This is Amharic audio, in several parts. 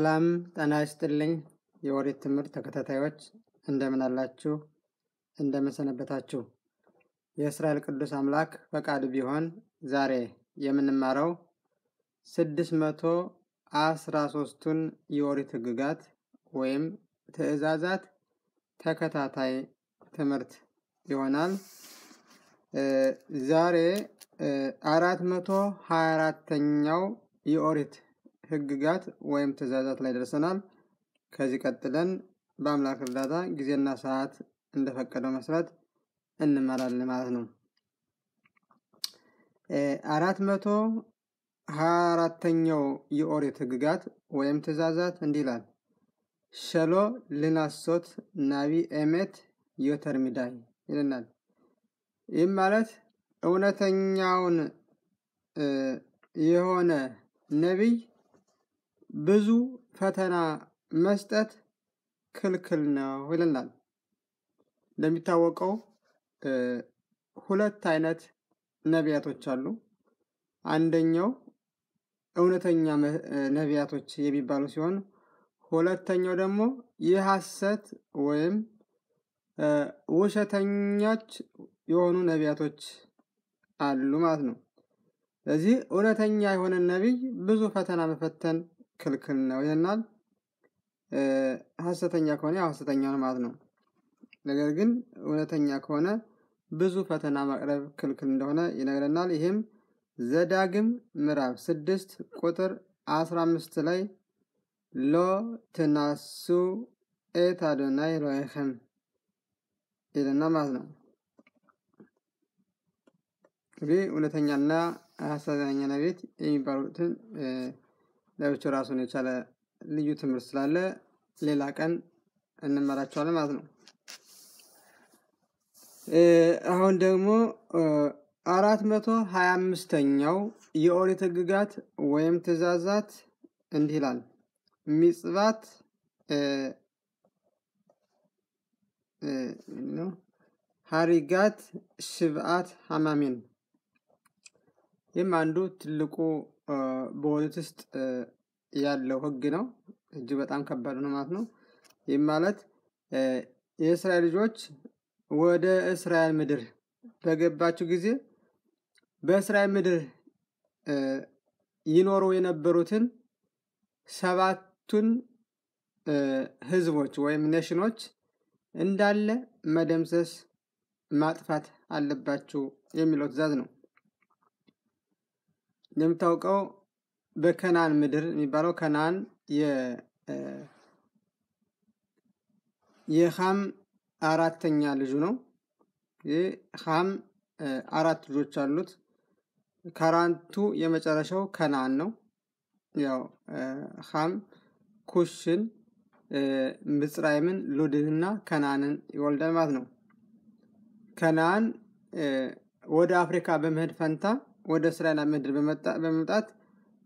ሰላም ጤና ይስጥልኝ የኦሪት ትምህርት ተከታታዮች እንደምን አላችሁ? እንደምን ሰነበታችሁ? የእስራኤል ቅዱስ አምላክ ፈቃዱ ቢሆን ዛሬ የምንማረው ስድስት መቶ አስራ ሶስቱን የኦሪት ህግጋት ወይም ትእዛዛት ተከታታይ ትምህርት ይሆናል። ዛሬ አራት መቶ ሀያ አራተኛው የኦሪት ህግጋት ወይም ትእዛዛት ላይ ደርሰናል። ከዚህ ቀጥለን በአምላክ እርዳታ ጊዜና ሰዓት እንደፈቀደው መስራት እንመራለን ማለት ነው። አራት መቶ ሀያ አራተኛው የኦሪት ህግጋት ወይም ትእዛዛት እንዲህ ይላል። ሸሎ ልናሶት ናቢ ኤሜት ዮተርሚዳይ ይልናል። ይህም ማለት እውነተኛውን የሆነ ነቢይ ብዙ ፈተና መስጠት ክልክል ነው ይለናል። እንደሚታወቀው ሁለት አይነት ነቢያቶች አሉ። አንደኛው እውነተኛ ነቢያቶች የሚባሉ ሲሆን ሁለተኛው ደግሞ የሐሰት ወይም ውሸተኛች የሆኑ ነቢያቶች አሉ ማለት ነው። ስለዚህ እውነተኛ የሆነ ነቢይ ብዙ ፈተና መፈተን ክልክል ነው ይለናል። ሀሰተኛ ከሆነ ያው ሀሰተኛውን ማለት ነው። ነገር ግን እውነተኛ ከሆነ ብዙ ፈተና ማቅረብ ክልክል እንደሆነ ይነግረናል። ይህም ዘዳግም ምዕራፍ ስድስት ቁጥር አስራ አምስት ላይ ሎ ትናሱ ኤት አዶናይ ሮይኸም ይልና ማለት ነው። እንግዲህ እውነተኛና ሀሰተኛ ነቢያት የሚባሉትን ለብቻው ራሱን የቻለ ልዩ ትምህርት ስላለ ሌላ ቀን እንመራቸዋለን ማለት ነው። አሁን ደግሞ አራት መቶ ሀያ አምስተኛው የኦሪት ህግጋት ወይም ትእዛዛት እንዲህ ይላል። ሚጽባት ሀሪጋት ሽብአት ሀማሚን ይህም አንዱ ትልቁ በወሊት ውስጥ ያለው ህግ ነው። እጅግ በጣም ከባድ ነው ማለት ነው። ይህም ማለት የእስራኤል ልጆች ወደ እስራኤል ምድር በገባችሁ ጊዜ በእስራኤል ምድር ይኖሩ የነበሩትን ሰባቱን ህዝቦች ወይም ኔሽኖች እንዳለ መደምሰስ ማጥፋት አለባችሁ የሚለው ትእዛዝ ነው። እንደምታውቀው በከናን ምድር የሚባለው ከናን የሃም አራተኛ ልጁ ነው። ሃም አራት ልጆች አሉት። ከአራቱ የመጨረሻው ከናን ነው። ያው ሃም ኩሽን፣ ምጽራይምን፣ ሉድንና ከናንን ይወልዳል ማለት ነው። ከናን ወደ አፍሪካ በመሄድ ፈንታ ወደ እስራኤል ምድር በመምጣት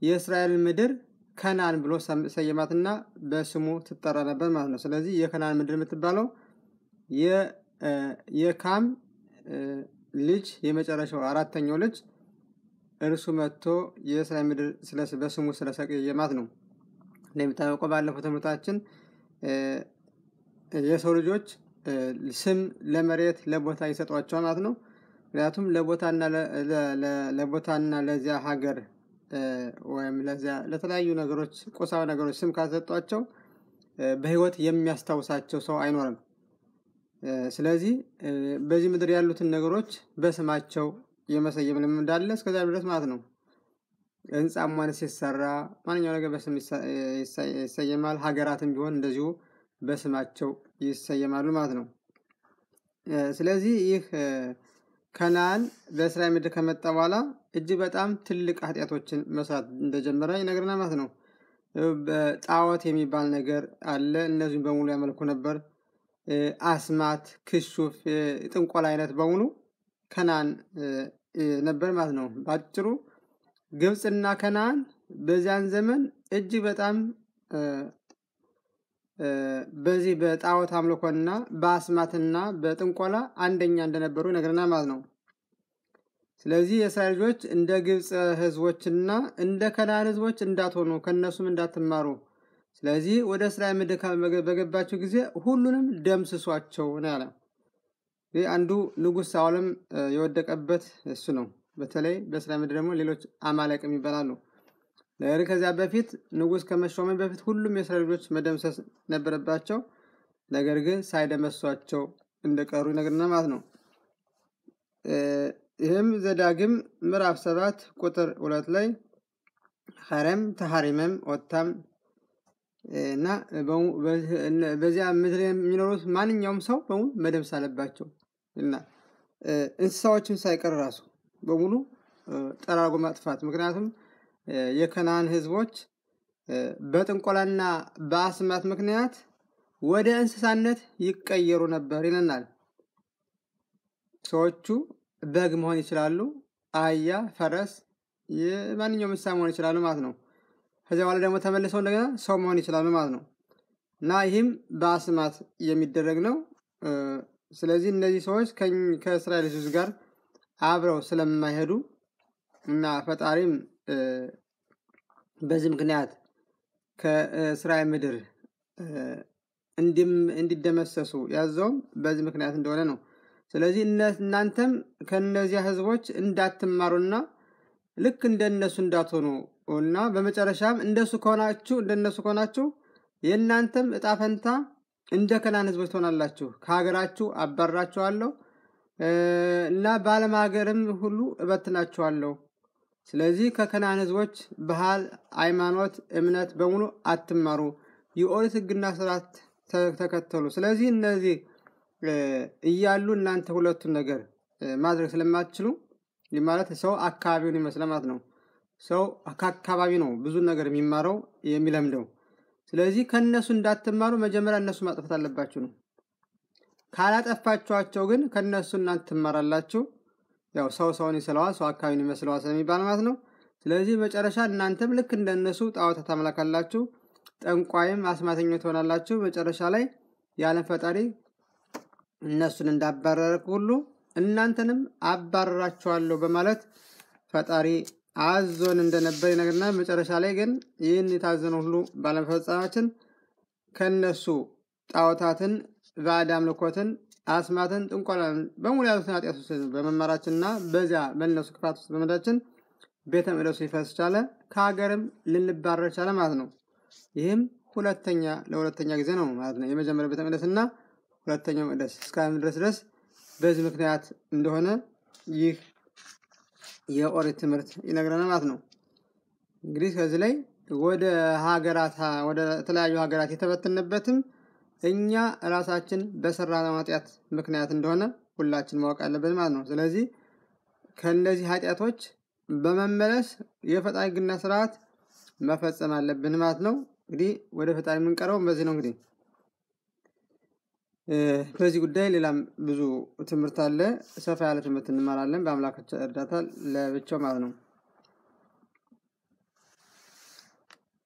የእስራኤል ምድር ከናን ብሎ ሰየማትና በስሙ ትጠራ ነበር ማለት ነው። ስለዚህ የከናን ምድር የምትባለው የካም ልጅ የመጨረሻው አራተኛው ልጅ እርሱ መጥቶ የእስራኤል ምድር በስሙ ስለሰየማት ነው። እንደሚታወቀው ባለፈው ትምህርታችን የሰው ልጆች ስም ለመሬት ለቦታ ይሰጧቸዋል ማለት ነው። ምክንያቱም ለቦታና ለዚያ ሀገር ወይም ለዚያ ለተለያዩ ነገሮች ቁሳዊ ነገሮች ስም ካሰጧቸው በህይወት የሚያስታውሳቸው ሰው አይኖርም። ስለዚህ በዚህ ምድር ያሉትን ነገሮች በስማቸው የመሰየም ልም እንዳለ እስከዚያ ድረስ ማለት ነው። ህንፃ ሟን ሲሰራ ማንኛው ነገር በስም ይሰየማል። ሀገራትም ቢሆን እንደዚሁ በስማቸው ይሰየማሉ ማለት ነው። ስለዚህ ይህ ከነአን በእስራኤል ምድር ከመጣ በኋላ እጅግ በጣም ትልቅ ኃጢአቶችን መስራት እንደጀመረ ይነግረናል ማለት ነው። ጣዖት የሚባል ነገር አለ። እነዚህም በሙሉ ያመልኩ ነበር። አስማት፣ ክሹፍ፣ ጥንቆላ አይነት በሙሉ ከነአን ነበር ማለት ነው። በአጭሩ ግብፅና ከነአን በዚያን ዘመን እጅግ በጣም በዚህ በጣዖት አምልኮና በአስማትና በጥንቆላ አንደኛ እንደነበሩ ነገርና ማለት ነው። ስለዚህ የእስራኤል ልጆች እንደ ግብፅ ህዝቦችና እንደ ከናን ህዝቦች እንዳትሆኑ ከእነሱም እንዳትማሩ፣ ስለዚህ ወደ እስራኤል ምድር በገባችሁ ጊዜ ሁሉንም ደምስሷቸው ነው ያለ። ይህ አንዱ ንጉሥ ሳውልም የወደቀበት እሱ ነው። በተለይ በእስራኤል ምድር ደግሞ ሌሎች አማለቅ የሚባላሉ ነገር ከዚያ በፊት ንጉስ ከመሾመ በፊት ሁሉም የእስራኤል ልጆች መደምሰስ ነበረባቸው። ነገር ግን ሳይደመሷቸው እንደቀሩ ይነግረናል ማለት ነው። ይህም ዘዳግም ምዕራፍ ሰባት ቁጥር ሁለት ላይ ሀረም ተሀሪመም ወታም እና በዚያ ምድር የሚኖሩት ማንኛውም ሰው በሙሉ መደምስ አለባቸው እና እንስሳዎችን ሳይቀር ራሱ በሙሉ ጠራርጎ ማጥፋት ምክንያቱም የከናን ህዝቦች በጥንቆላና በአስማት ምክንያት ወደ እንስሳነት ይቀየሩ ነበር ይለናል። ሰዎቹ በግ መሆን ይችላሉ፣ አህያ፣ ፈረስ፣ ማንኛውም እንስሳ መሆን ይችላሉ ማለት ነው። ከዚያ በኋላ ደግሞ ተመልሰው እንደገና ሰው መሆን ይችላሉ ማለት ነው እና ይህም በአስማት የሚደረግ ነው። ስለዚህ እነዚህ ሰዎች ከእስራኤል ህዝብ ጋር አብረው ስለማይሄዱ እና ፈጣሪም በዚህ ምክንያት ከእስራኤል ምድር እንዲደመሰሱ ያዘውም በዚህ ምክንያት እንደሆነ ነው። ስለዚህ እናንተም ከእነዚያ ህዝቦች እንዳትማሩና ልክ እንደነሱ እንዳትሆኑ እና በመጨረሻም እንደሱ ከሆናችሁ እንደነሱ ከሆናችሁ የእናንተም እጣ ፈንታ እንደ ከናን ህዝቦች ትሆናላችሁ። ከሀገራችሁ አባራችኋለሁ እና በዓለም ሀገርም ሁሉ እበትናችኋለሁ ስለዚህ ከከናን ህዝቦች ባህል፣ ሃይማኖት፣ እምነት በሙሉ አትማሩ፣ የኦሪት ህግና ስርዓት ተከተሉ። ስለዚህ እነዚህ እያሉ እናንተ ሁለቱን ነገር ማድረግ ስለማትችሉ ማለት ሰው አካባቢውን ይመስላል ማለት ነው። ሰው ከአካባቢ ነው ብዙ ነገር የሚማረው የሚለምደው። ስለዚህ ከእነሱ እንዳትማሩ መጀመሪያ እነሱ ማጥፋት አለባችሁ ነው። ካላጠፋችኋቸው ግን ከእነሱ እናንተ ትማራላችሁ። ያው ሰው ሰውን ይስለዋል፣ ሰው አካባቢን ይመስለዋል ስለሚባል ማለት ነው። ስለዚህ መጨረሻ እናንተም ልክ እንደነሱ ጣዖት ታመላካላችሁ፣ ጠንቋይም አስማተኛ ትሆናላችሁ። መጨረሻ ላይ የዓለም ፈጣሪ እነሱን እንዳባረረ ሁሉ እናንተንም አባረራችኋለሁ በማለት ፈጣሪ አዞን እንደነበር ይነግርና መጨረሻ ላይ ግን ይህን የታዘነ ሁሉ ባለመፈጸማችን ከነሱ ጣዖታትን ባዕድ አምልኮትን አስማትን፣ ጥንቆላን በሙሉ ያሉትን ኃጢአት ውስጥ በመማራችንና በዚያ በእነሱ ክፋት ውስጥ በመዳችን ቤተ መቅደሱ ሊፈርስ ቻለ፣ ከሀገርም ልንባረር ቻለ ማለት ነው። ይህም ሁለተኛ ለሁለተኛ ጊዜ ነው ማለት ነው። የመጀመሪያው ቤተ መቅደስ እና ሁለተኛው መቅደስ እስካሁን ድረስ ድረስ በዚህ ምክንያት እንደሆነ ይህ የኦሪት ትምህርት ይነግረናል ማለት ነው። እንግዲህ ከዚህ ላይ ወደ ሀገራት ወደ ተለያዩ ሀገራት የተበተንበትም እኛ ራሳችን በሰራነው ኃጢአት ምክንያት እንደሆነ ሁላችን ማወቅ አለብን ማለት ነው። ስለዚህ ከእነዚህ ኃጢአቶች በመመለስ የፈጣሪ ግና ስርዓት መፈጸም አለብን ማለት ነው። እንግዲህ ወደ ፈጣሪ የምንቀረው በዚህ ነው። እንግዲህ በዚህ ጉዳይ ሌላም ብዙ ትምህርት አለ። ሰፋ ያለ ትምህርት እንማራለን በአምላካቸው እርዳታ ለብቻው ማለት ነው።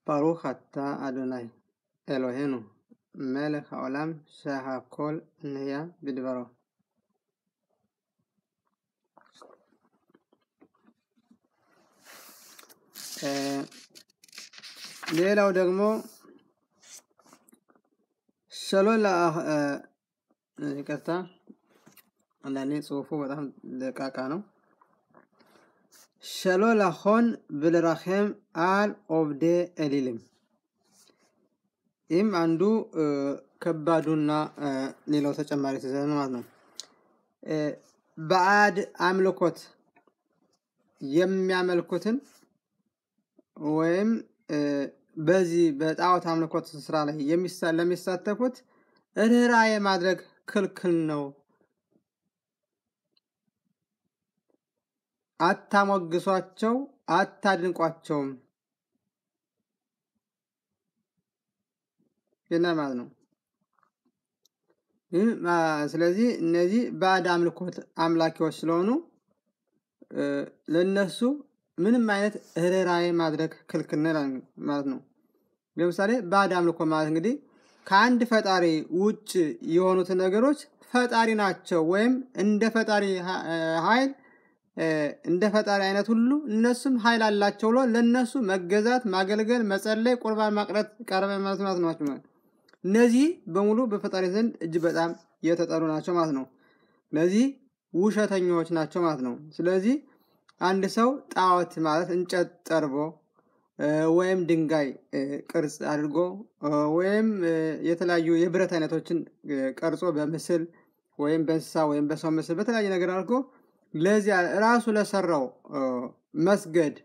ባሩክ አታ አዶናይ ኤሎሄ ነው። ملك عالم سه کل نیا بدبرو آه، لیلا و دگمو شلو لا آه، نکرتا يعني اندانی صوفو و دهم دکا کانو شلو لخون بل رحم آل اوبده الیلم ይህም አንዱ ከባዱና ሌላው ተጨማሪ ትእዛዝ ማለት ነው። በአድ አምልኮት የሚያመልኩትን ወይም በዚህ በጣዖት አምልኮት ስራ ላይ ለሚሳተፉት ርኅራ የማድረግ ክልክል ነው። አታሞግሷቸው፣ አታድንቋቸውም። ይላል ማለት ነው። ስለዚህ እነዚህ ባዕድ አምልኮት አምላኪዎች ስለሆኑ ለነሱ ምንም አይነት ርኅራኄ ማድረግ ክልክል ማለት ነው። ለምሳሌ ባዕድ አምልኮ ማለት እንግዲህ ከአንድ ፈጣሪ ውጭ የሆኑት ነገሮች ፈጣሪ ናቸው ወይም እንደ ፈጣሪ ኃይል እንደ ፈጣሪ አይነት ሁሉ እነሱም ኃይል አላቸው ብሎ ለእነሱ መገዛት፣ ማገልገል፣ መጸለይ፣ ቁርባን ማቅረት ቀረበ ማለት ናቸው ማለት ነው። እነዚህ በሙሉ በፈጣሪ ዘንድ እጅ በጣም የተጠሩ ናቸው ማለት ነው። እነዚህ ውሸተኞች ናቸው ማለት ነው። ስለዚህ አንድ ሰው ጣዖት ማለት እንጨት ጠርቦ ወይም ድንጋይ ቅርጽ አድርጎ ወይም የተለያዩ የብረት አይነቶችን ቀርጾ በምስል ወይም በእንስሳ ወይም በሰው ምስል በተለያየ ነገር አድርጎ ለዚያ ራሱ ለሰራው መስገድ፣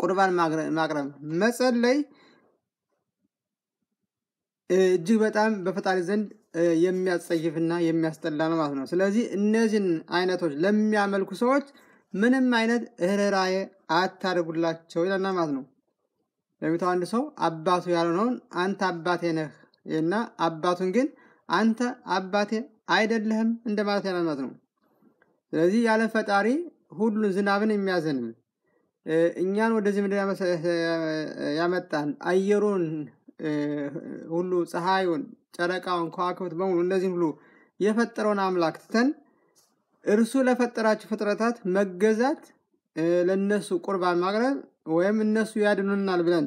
ቁርባን ማቅረብ፣ መጸለይ እጅግ በጣም በፈጣሪ ዘንድ የሚያስጸይፍና የሚያስጠላ ነው ማለት ነው። ስለዚህ እነዚህን አይነቶች ለሚያመልኩ ሰዎች ምንም አይነት እህረራዬ አታደርጉላቸው ይለና ማለት ነው። ለሚተው አንድ ሰው አባቱ ያልሆነውን አንተ አባቴ ነህ እና አባቱን ግን አንተ አባቴ አይደለህም እንደማለት ያለ ማለት ነው። ስለዚህ ያለ ፈጣሪ ሁሉን ዝናብን የሚያዘንም እኛን ወደዚህ ምድር ያመጣን አየሩን ሁሉ ፀሐዩን፣ ጨረቃውን፣ ከዋክብት በሙሉ እንደዚህ ሁሉ የፈጠረውን አምላክ ትተን እርሱ ለፈጠራቸው ፍጥረታት መገዛት፣ ለነሱ ቁርባን ማቅረብ ወይም እነሱ ያድኑናል ብለን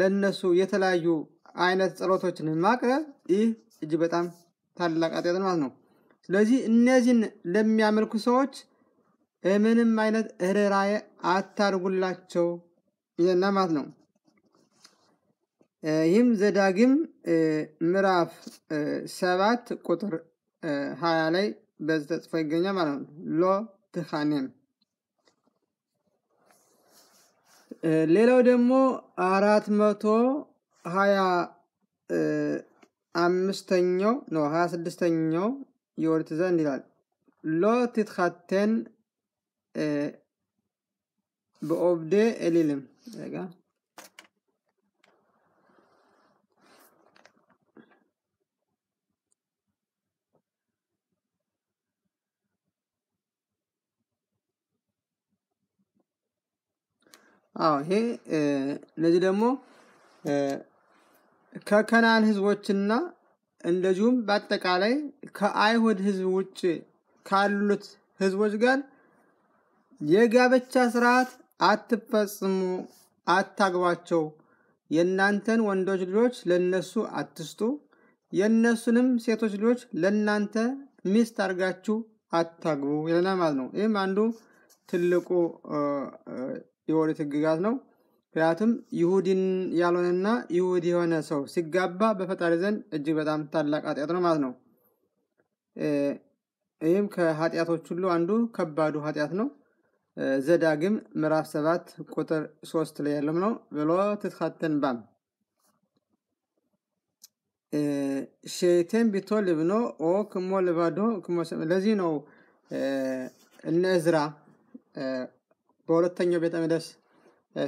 ለነሱ የተለያዩ አይነት ጸሎቶችን ማቅረብ ይህ እጅ በጣም ታላቅ ኃጢአት ማለት ነው። ስለዚህ እነዚህን ለሚያመልኩ ሰዎች ምንም አይነት ርኅራኄ አታርጉላቸው ይለና ማለት ነው። ይህም ዘዳግም ምዕራፍ ሰባት ቁጥር ሀያ ላይ በዚ ተጽፎ ይገኛል ማለት ነው። ሎ ትኻኔም ሌላው ደግሞ አራት መቶ ሀያ አምስተኛው ነው ሀያ ስድስተኛው የወርት ዘንድ ይላል ሎ ትትኻቴን በኦብዴ ኤሊልም ዜጋ አዎ ይሄ እነዚህ ደግሞ ከከናን ህዝቦችና እንደዚሁም በአጠቃላይ ከአይሁድ ህዝብ ውጭ ካሉት ህዝቦች ጋር የጋብቻ ስርዓት አትፈጽሙ፣ አታግባቸው፣ የእናንተን ወንዶች ልጆች ለነሱ አትስጡ፣ የእነሱንም ሴቶች ልጆች ለእናንተ ሚስት አድርጋችሁ አታግቡ ይለናል ማለት ነው። ይህም አንዱ ትልቁ የኦሪት ህግጋት ነው። ምክንያቱም ይሁዲን ያልሆነና ይሁድ የሆነ ሰው ሲጋባ በፈጣሪ ዘንድ እጅግ በጣም ታላቅ ኃጢአት ነው ማለት ነው። ይህም ከኃጢአቶች ሁሉ አንዱ ከባዱ ኃጢአት ነው። ዘዳግም ምዕራፍ ሰባት ቁጥር ሶስት ላይ ያለም ነው ብሎ ትትኻተን ባም ሸይቴን ቢቶ ልብኖ ኦ ክሞ ልባዶ ለዚህ ነው እነ እዝራ በሁለተኛው ቤተ መቅደስ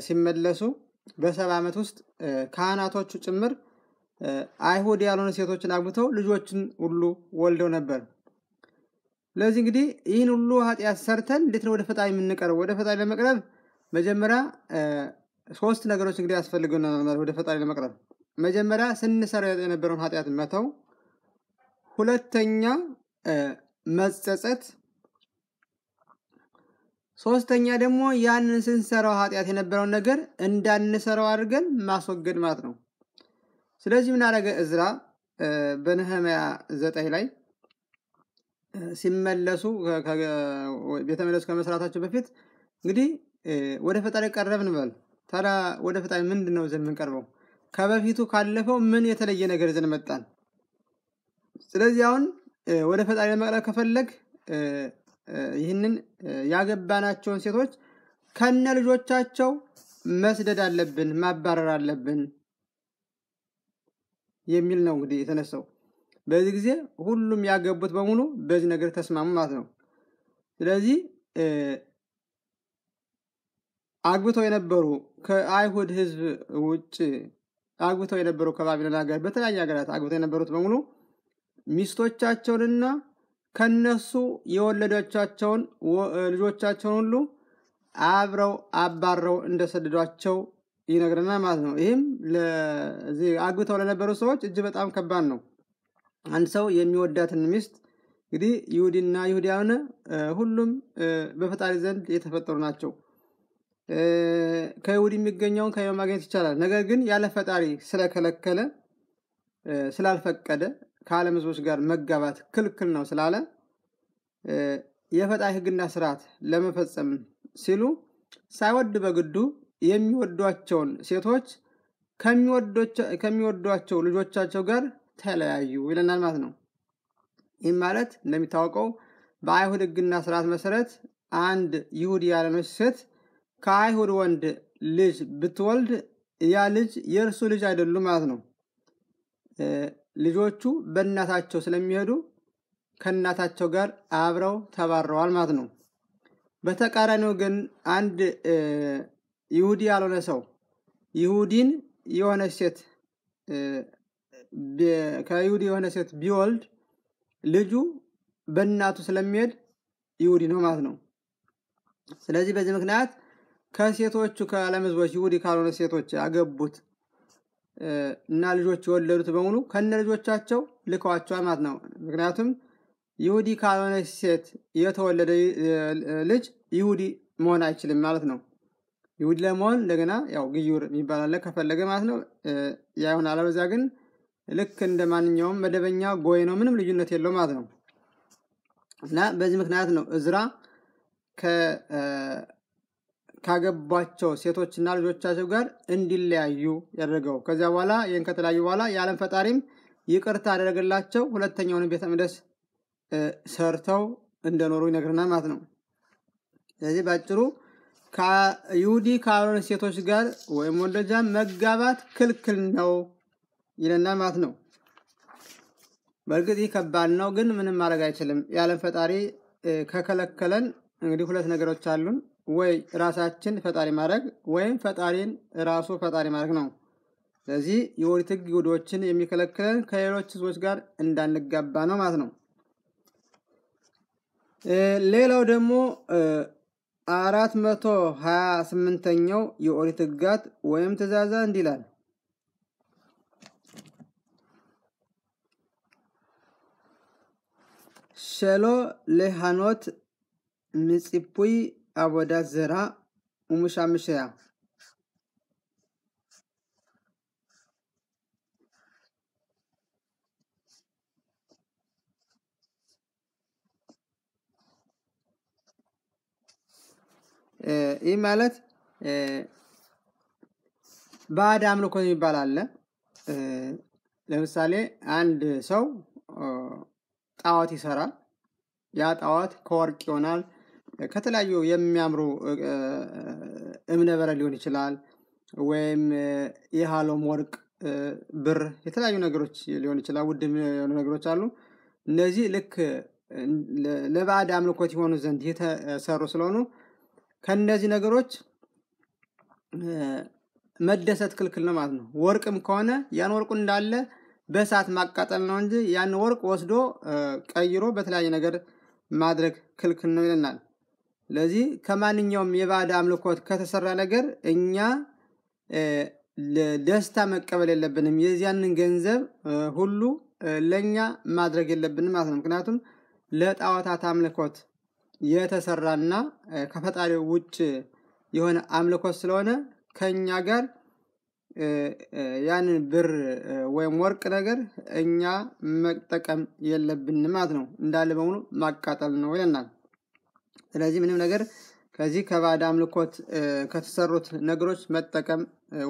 ሲመለሱ በሰባ ዓመት ውስጥ ካህናቶቹ ጭምር አይሁድ ያልሆነ ሴቶችን አግብተው ልጆችን ሁሉ ወልደው ነበር። ለዚህ እንግዲህ ይህን ሁሉ ኃጢአት ሰርተን እንዴት ነው ወደ ፈጣሪ የምንቀርበው? ወደ ፈጣሪ ለመቅረብ መጀመሪያ ሶስት ነገሮች እንግዲህ ያስፈልገናል። ወደ ፈጣሪ ለመቅረብ መጀመሪያ ስንሰራ የነበረውን ኃጢአት መተው፣ ሁለተኛ መጸጸት ሶስተኛ ደግሞ ያንን ስንሰራው ኃጢአት የነበረውን ነገር እንዳንሰራው አድርገን ማስወገድ ማለት ነው። ስለዚህ ምን አደረገ እዝራ በነህምያ ዘጠኝ ላይ ሲመለሱ ቤተመለሱ ከመስራታቸው በፊት እንግዲህ ወደ ፈጣሪ ቀረብን በል። ታዲያ ወደ ፈጣሪ ምንድን ነው ዘን የምንቀርበው? ከበፊቱ ካለፈው ምን የተለየ ነገር ዘን መጣን? ስለዚህ አሁን ወደ ፈጣሪ ለመቅረብ ከፈለግ ይህንን ያገባናቸውን ሴቶች ከነ ልጆቻቸው መስደድ አለብን፣ ማባረር አለብን የሚል ነው እንግዲህ የተነሳው። በዚህ ጊዜ ሁሉም ያገቡት በሙሉ በዚህ ነገር ተስማሙ ማለት ነው። ስለዚህ አግብተው የነበሩ ከአይሁድ ሕዝብ ውጭ አግብተው የነበሩ ከባቢሎን ሀገር፣ በተለያየ ሀገራት አግብተው የነበሩት በሙሉ ሚስቶቻቸውንና ከነሱ የወለዶቻቸውን ልጆቻቸውን ሁሉ አብረው አባረው እንደሰደዷቸው ይነግረናል ማለት ነው። ይህም ለዚህ አግብተው ለነበሩ ሰዎች እጅግ በጣም ከባድ ነው። አንድ ሰው የሚወዳትን ሚስት እንግዲህ ይሁዲና ይሁዲያን ሁሉም በፈጣሪ ዘንድ የተፈጠሩ ናቸው። ከይሁድ የሚገኘውን ከይሁድ ማግኘት ይቻላል። ነገር ግን ያለ ፈጣሪ ስለከለከለ ስላልፈቀደ ከዓለም ህዝቦች ጋር መጋባት ክልክል ነው ስላለ የፈጣሪ ህግና ስርዓት ለመፈጸም ሲሉ ሳይወድ በግዱ የሚወዷቸውን ሴቶች ከሚወዷቸው ልጆቻቸው ጋር ተለያዩ ይለናል ማለት ነው። ይህም ማለት እንደሚታወቀው በአይሁድ ህግና ስርዓት መሰረት አንድ ይሁድ ያለመች ሴት ከአይሁድ ወንድ ልጅ ብትወልድ ያ ልጅ የእርሱ ልጅ አይደሉም ማለት ነው። ልጆቹ በእናታቸው ስለሚሄዱ ከእናታቸው ጋር አብረው ተባረዋል ማለት ነው። በተቃራኒው ግን አንድ ይሁዲ ያልሆነ ሰው ይሁዲን የሆነ ሴት ከይሁዲ የሆነ ሴት ቢወልድ ልጁ በእናቱ ስለሚሄድ ይሁዲ ነው ማለት ነው። ስለዚህ በዚህ ምክንያት ከሴቶቹ ከዓለም ህዝቦች ይሁዲ ካልሆነ ሴቶች ያገቡት እና ልጆች የወለዱት በሙሉ ከነ ልጆቻቸው ልከዋቸዋል ማለት ነው። ምክንያቱም ይሁዲ ካልሆነች ሴት የተወለደ ልጅ ይሁዲ መሆን አይችልም ማለት ነው። ይሁዲ ለመሆን እንደገና ያው ግዩር የሚባላለ ከፈለገ ማለት ነው ያይሆን። አለበዛ ግን ልክ እንደ ማንኛውም መደበኛ ጎይ ነው፣ ምንም ልዩነት የለው ማለት ነው። እና በዚህ ምክንያት ነው እዝራ ካገቧቸው ሴቶችና ልጆቻቸው ጋር እንዲለያዩ ያደረገው። ከዚያ በኋላ ይህን ከተለያዩ በኋላ የዓለም ፈጣሪም ይቅርታ ያደረገላቸው፣ ሁለተኛውን ቤተ መቅደስ ሰርተው እንደኖሩ ይነግርናል ማለት ነው። ስለዚህ በአጭሩ ከይሁዲ ካልሆነ ሴቶች ጋር ወይም ወንዶጃ መጋባት ክልክል ነው ይለናል ማለት ነው። በእርግጥ ይህ ከባድ ነው፣ ግን ምንም ማድረግ አይችልም። የዓለም ፈጣሪ ከከለከለን እንግዲህ ሁለት ነገሮች አሉን። ወይ ራሳችን ፈጣሪ ማድረግ ወይም ፈጣሪን ራሱ ፈጣሪ ማድረግ ነው። ስለዚህ የኦሪት ሕግ ይሁዶችን የሚከለክለን ከሌሎች ሕዝቦች ጋር እንዳንጋባ ነው ማለት ነው። ሌላው ደግሞ አራት መቶ ሀያ ስምንተኛው የኦሪት ሕጋት ወይም ትእዛዛ እንዲህ ይላል። ሸሎ ለሃኖት ምጽፑይ አወዳት ዘራ ወሙሻምሽያ ይህ ማለት ባዕድ አምልኮ የሚባል አለ። ለምሳሌ አንድ ሰው ጣዖት ይሰራል። ያ ጣዖት ከወርቅ ይሆናል ከተለያዩ የሚያምሩ እብነበረ ሊሆን ይችላል ወይም የሃሎም ወርቅ ብር የተለያዩ ነገሮች ሊሆን ይችላል ውድ የሆኑ ነገሮች አሉ እነዚህ ልክ ለባዕድ አምልኮት የሆኑ ዘንድ የተሰሩ ስለሆኑ ከነዚህ ነገሮች መደሰት ክልክል ነው ማለት ነው ወርቅም ከሆነ ያን ወርቁ እንዳለ በእሳት ማቃጠል ነው እንጂ ያን ወርቅ ወስዶ ቀይሮ በተለያየ ነገር ማድረግ ክልክል ነው ይለናል ለዚህ ከማንኛውም የባዕድ አምልኮት ከተሰራ ነገር እኛ ደስታ መቀበል የለብንም። የዚያንን ገንዘብ ሁሉ ለእኛ ማድረግ የለብንም ማለት ነው። ምክንያቱም ለጣዖታት አምልኮት የተሰራና ከፈጣሪው ውጭ የሆነ አምልኮት ስለሆነ ከኛ ጋር ያንን ብር ወይም ወርቅ ነገር እኛ መጠቀም የለብንም ማለት ነው። እንዳለ በሙሉ ማቃጠል ነው ይለናል። ስለዚህ ምንም ነገር ከዚህ ከባዕድ አምልኮት ከተሰሩት ነገሮች መጠቀም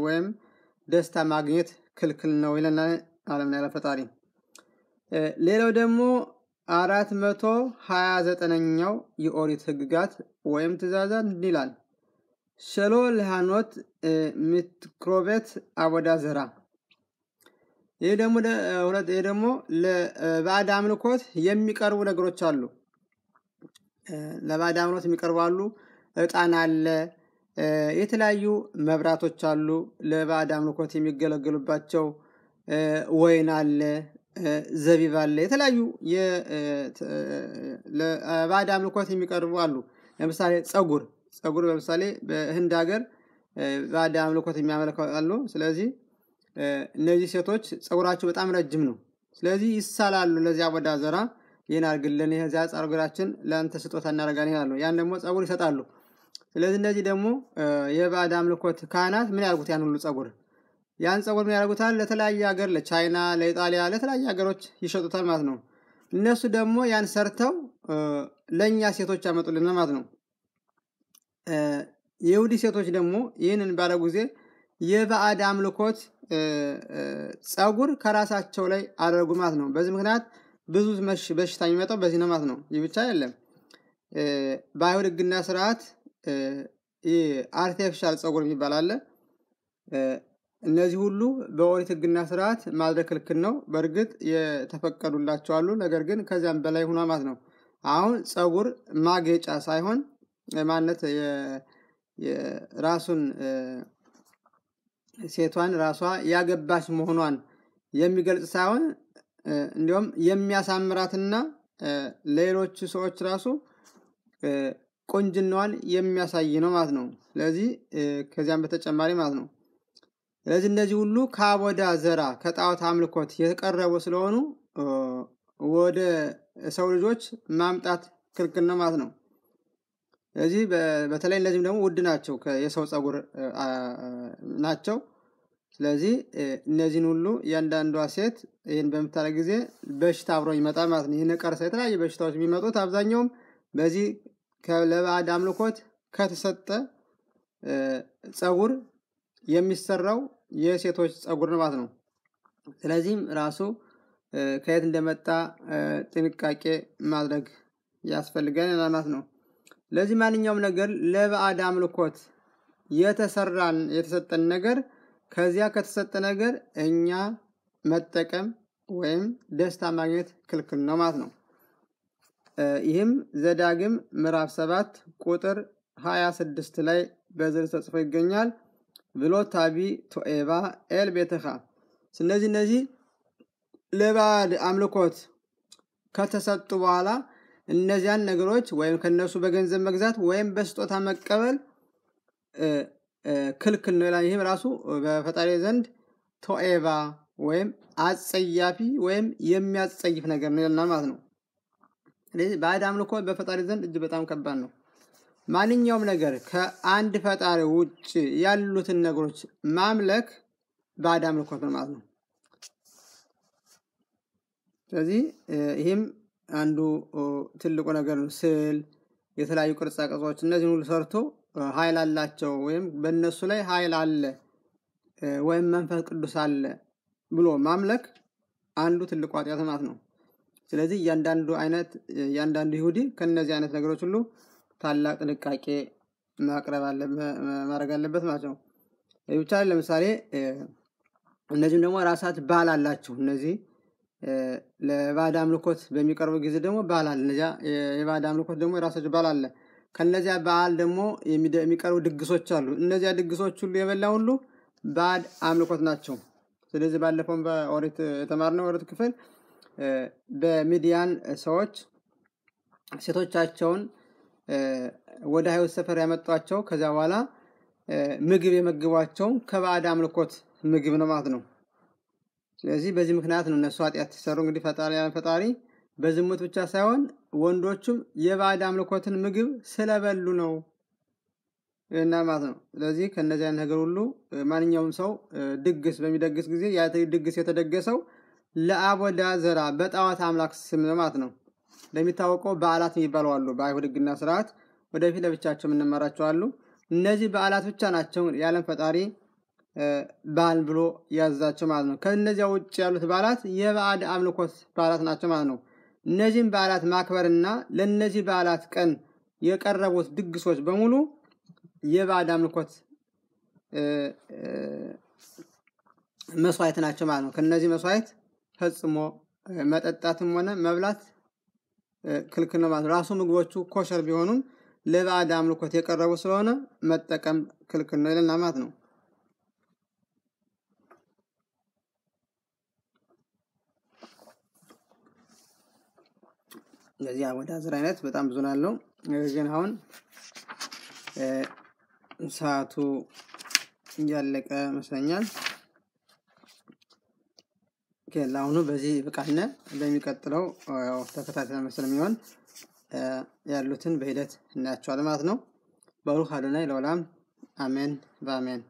ወይም ደስታ ማግኘት ክልክል ነው ይለና አለምና ያለ ፈጣሪ። ሌላው ደግሞ አራት መቶ ሀያ ዘጠነኛው የኦሪት ህግጋት ወይም ትእዛዛት ይላል ሸሎ ልሃኖት ሚትክሮቤት አቦዳ ዘራ ይህ ደግሞ ለባዕድ አምልኮት የሚቀርቡ ነገሮች አሉ። ለባዕድ አምሮት የሚቀርባሉ እጣን አለ። የተለያዩ መብራቶች አሉ። ለባዕድ አምልኮት የሚገለገሉባቸው ወይን አለ፣ ዘቢብ አለ። የተለያዩ ለባዕድ አምልኮት የሚቀርቡ አሉ። ለምሳሌ ጸጉር ጸጉር ለምሳሌ በህንድ ሀገር ባዕድ አምልኮት የሚያመልካሉ። ስለዚህ እነዚህ ሴቶች ጸጉራቸው በጣም ረጅም ነው። ስለዚህ ይሳላሉ ለዚያ አቦዳ ዘራ ይህን አድርግልን፣ ዚያ ጸጉራችን ለአንተ ስጦታ እናደርጋል ይላሉ። ያን ደግሞ ጸጉር ይሰጣሉ። ስለዚህ እነዚህ ደግሞ የባዕድ አምልኮት ካህናት ምን ያርጉት? ያን ሁሉ ጸጉር ያን ጸጉር ምን ያደርጉታል? ለተለያየ ሀገር፣ ለቻይና፣ ለኢጣሊያ፣ ለተለያየ ሀገሮች ይሸጡታል ማለት ነው። እነሱ ደግሞ ያን ሰርተው ለእኛ ሴቶች ያመጡልን ማለት ነው። የይሁዲ ሴቶች ደግሞ ይህንን ባለ ጊዜ የባዕድ አምልኮት ጸጉር ከራሳቸው ላይ አደረጉ ማለት ነው። በዚህ ምክንያት ብዙ በሽታ የሚመጣው በዚህ ነው ማለት ነው። ይህ ብቻ አይደለም። በአይሁድ ሕግና ስርዓት አርቲፊሻል ጸጉር የሚባል አለ። እነዚህ ሁሉ በኦሪት ሕግና ስርዓት ማድረግ ክልክል ነው። በእርግጥ የተፈቀዱላቸው አሉ፣ ነገር ግን ከዚያም በላይ ሆኗ ማለት ነው። አሁን ጸጉር ማጌጫ ሳይሆን ማነት ራሱን ሴቷን ራሷ ያገባች መሆኗን የሚገልጽ ሳይሆን እንዲሁም የሚያሳምራትና ሌሎች ሰዎች ራሱ ቁንጅናዋን የሚያሳይ ነው ማለት ነው። ስለዚህ ከዚያም በተጨማሪ ማለት ነው። ስለዚህ እነዚህ ሁሉ ከአቦዳ ዘራ ከጣዖት አምልኮት የተቀረቡ ስለሆኑ ወደ ሰው ልጆች ማምጣት ክልክል ነው ማለት ነው። ስለዚህ በተለይ እነዚህም ደግሞ ውድ ናቸው፣ የሰው ፀጉር ናቸው። ስለዚህ እነዚህን ሁሉ እያንዳንዷ ሴት ይህን በምታደርግ ጊዜ በሽታ አብሮ ይመጣል ማለት ነው። ይህን ቀርሳ የተለያዩ በሽታዎች የሚመጡት አብዛኛውም በዚህ ለባዕድ አምልኮት ከተሰጠ ጸጉር የሚሰራው የሴቶች ጸጉር ነው ማለት ነው። ስለዚህም ራሱ ከየት እንደመጣ ጥንቃቄ ማድረግ ያስፈልገን ማለት ነው። ለዚህ ማንኛውም ነገር ለባዕድ አምልኮት የተሰራን የተሰጠን ነገር ከዚያ ከተሰጠ ነገር እኛ መጠቀም ወይም ደስታ ማግኘት ክልክል ነው ማለት ነው። ይህም ዘዳግም ምዕራፍ ሰባት ቁጥር ሀያ ስድስት ላይ በዝር ተጽፎ ይገኛል። ብሎ ታቢ ቶኤባ ኤል ቤተኻ እነዚህ እነዚህ ለባዕድ አምልኮት ከተሰጡ በኋላ እነዚያን ነገሮች ወይም ከነሱ በገንዘብ መግዛት ወይም በስጦታ መቀበል ክልክል ነው ይላል። ይህም ራሱ በፈጣሪ ዘንድ ቶኤቫ ወይም አጸያፊ ወይም የሚያጸይፍ ነገር ነው ይለናል ማለት ነው። ስለዚህ አምልኮ በፈጣሪ ዘንድ እጅ በጣም ከባድ ነው። ማንኛውም ነገር ከአንድ ፈጣሪ ውጭ ያሉትን ነገሮች ማምለክ በአድ አምልኮ ነው ማለት ነው። ስለዚህ ይህም አንዱ ትልቁ ነገር ነው። ስዕል፣ የተለያዩ ቅርጻ ቅርጾች እነዚህን ሁሉ ሰርቶ ኃይል አላቸው ወይም በእነሱ ላይ ኃይል አለ ወይም መንፈስ ቅዱስ አለ ብሎ ማምለክ አንዱ ትልቁ ኃጢአት ማለት ነው። ስለዚህ እያንዳንዱ አይነት እያንዳንዱ ይሁዲ ከእነዚህ አይነት ነገሮች ሁሉ ታላቅ ጥንቃቄ ማቅረብ ማድረግ አለበት ማለት ነው። ብቻ ለምሳሌ እነዚህም ደግሞ ራሳት ባል አላቸው እነዚህ ለባዕድ አምልኮት በሚቀርቡ ጊዜ ደግሞ ባል አለ። እነዚያ የባዕድ አምልኮት ደግሞ የራሳቸው ባል አለ። ከነዚያ በዓል ደግሞ የሚቀርቡ ድግሶች አሉ። እነዚያ ድግሶች ሁሉ የበላ ሁሉ በአድ አምልኮት ናቸው። ስለዚህ ባለፈውም በኦሪት የተማርነው ኦሪት ክፍል በሚዲያን ሰዎች ሴቶቻቸውን ወደ ሀይወት ሰፈር ያመጧቸው ከዚያ በኋላ ምግብ የመግቧቸው ከባዕድ አምልኮት ምግብ ነው ማለት ነው። ስለዚህ በዚህ ምክንያት ነው እነሱ ኃጢአት ሲሰሩ እንግዲህ ፈጣሪ ፈጣሪ በዝሙት ብቻ ሳይሆን ወንዶቹም የባዕድ አምልኮትን ምግብ ስለበሉ ነው እና ማለት ነው። ስለዚህ ከእነዚህ አይነት ነገር ሁሉ ማንኛውም ሰው ድግስ በሚደግስ ጊዜ ያ ድግስ የተደገሰው ለአቦዳ ዘራ በጣዖት አምላክ ስም ማለት ነው። እንደሚታወቀው በዓላት የሚባሉ አሉ በአይሁድ ሕግና ስርዓት ወደፊት ለብቻቸው የምንመራቸው አሉ። እነዚህ በዓላት ብቻ ናቸው የዓለም ፈጣሪ በዓል ብሎ ያዛቸው ማለት ነው። ከእነዚያ ውጭ ያሉት በዓላት የባዕድ አምልኮት በዓላት ናቸው ማለት ነው። እነዚህን በዓላት ማክበርና ለእነዚህ በዓላት ቀን የቀረቡት ድግሶች በሙሉ የባዕድ አምልኮት መስዋዕት ናቸው ማለት ነው። ከነዚህ መስዋዕት ፈጽሞ መጠጣትም ሆነ መብላት ክልክል ነው ማለት ነው። ራሱ ምግቦቹ ኮሸር ቢሆኑም ለባዕድ አምልኮት የቀረቡ ስለሆነ መጠቀም ክልክል ነው ይለና ማለት ነው። እንደዚህ አወዳ አስር አይነት በጣም ብዙ ናለው። ነገር ግን አሁን ሰዓቱ እያለቀ ይመስለኛል። ለአሁኑ በዚህ ብቃነ በሚቀጥለው ተከታታይ መስል የሚሆን ያሉትን በሂደት እናያቸዋል ማለት ነው። በሩህ አዶናይ ለወላም አሜን በአሜን